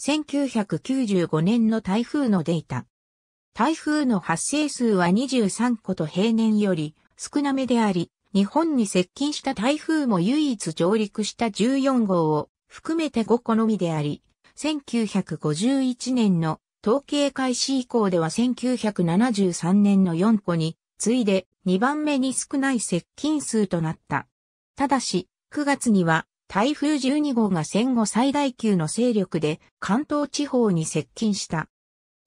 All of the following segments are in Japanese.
1995年の台風のデータ。台風の発生数は23個と平年より少なめであり、日本に接近した台風も唯一上陸した14号を含めて5個のみであり、1951年の統計開始以降では1973年の4個に次いで2番目に少ない接近数となった。ただし、9月には台風12号が戦後最大級の勢力で関東地方に接近した。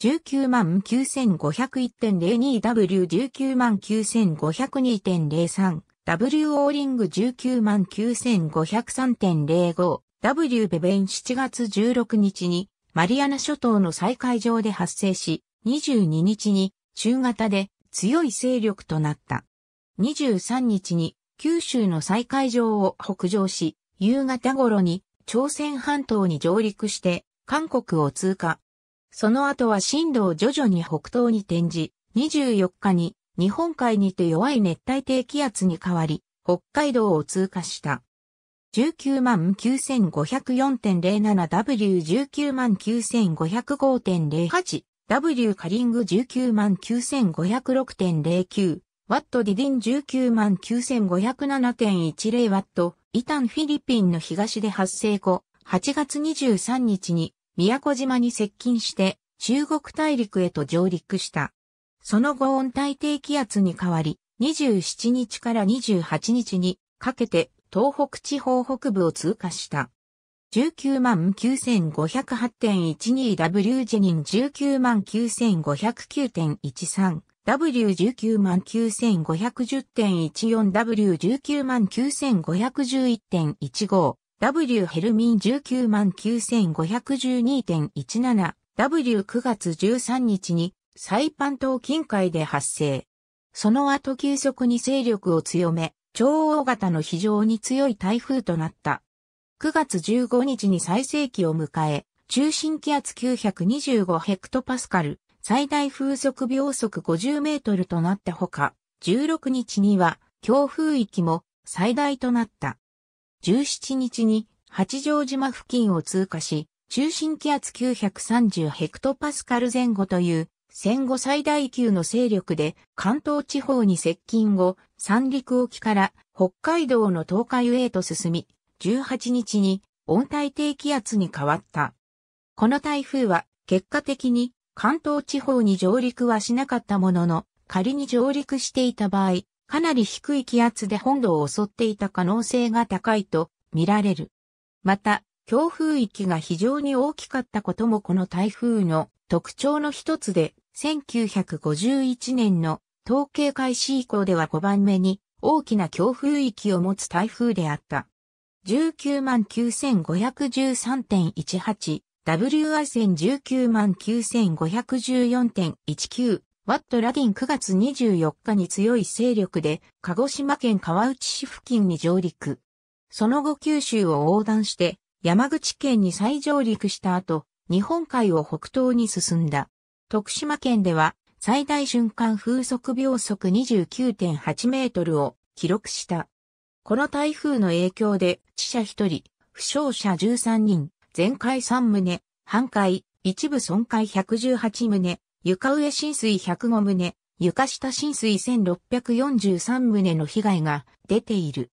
199,501.02W199,502.03 W オーリング199,503.05 W ベベン7月16日にマリアナ諸島の再海上で発生し、22日に中型で強い勢力となった。23日に九州の再海上を北上し、夕方頃に朝鮮半島に上陸して韓国を通過。その後は進路を徐々に北東に転じ、24日に日本海にて弱い熱帯低気圧に変わり、北海道を通過した。199,504.07W199,505.08 W カリング199,506.09ワットディディン199,507.10ワットイタンフィリピンの東で発生後、8月23日に宮古島に接近して中国大陸へと上陸した。その後温帯低気圧に変わり、27日から28日にかけて東北地方北部を通過した。199,508.12W ジェニン199,509.13 w 1 9 9 5 1 0 1 4 w 1 9 9 1 1 1 5 W ヘルミン199,512.17 W9 月13日にサイパン島近海で発生。その後急速に勢力を強め、超大型の非常に強い台風となった。9月15日に最盛期を迎え、中心気圧925ヘクトパスカル、最大風速秒速50メートルとなったほか、16日には強風域も最大となった。17日に八丈島付近を通過し、中心気圧930ヘクトパスカル前後という戦後最大級の勢力で関東地方に接近後、三陸沖から北海道の東海へと進み、18日に温帯低気圧に変わった。この台風は結果的に関東地方に上陸はしなかったものの、仮に上陸していた場合、かなり低い気圧で本土を襲っていた可能性が高いと見られる。また、強風域が非常に大きかったこともこの台風の特徴の一つで、1951年の統計開始以降では5番目に大きな強風域を持つ台風であった。19万9 5 1 3 1 8 WI 線199,514.19ワットラディン9月24日に強い勢力で鹿児島県川内市付近に上陸。その後九州を横断して山口県に再上陸した後、日本海を北東に進んだ。徳島県では最大瞬間風速秒速29.8メートルを記録した。この台風の影響で死者1人、負傷者13人、全壊3棟、半壊、一部損壊118棟、床上浸水105棟、床下浸水1643棟の被害が出ている。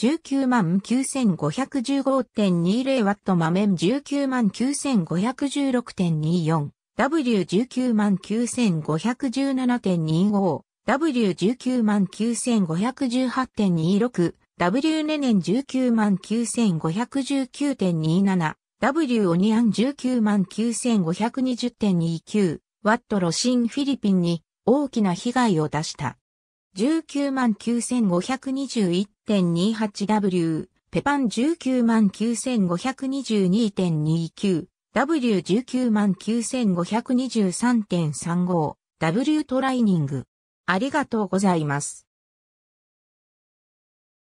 19万9515.20ワット豆19万9516.24。W19 万9517.25。W19 万9518.26。W ネネン19万9519.27。W オニアン199,520.29ワットロシンフィリピンに大きな被害を出した。199,521.28W ペパン 199,522.29W199,523.35W トライニング。ありがとうございます。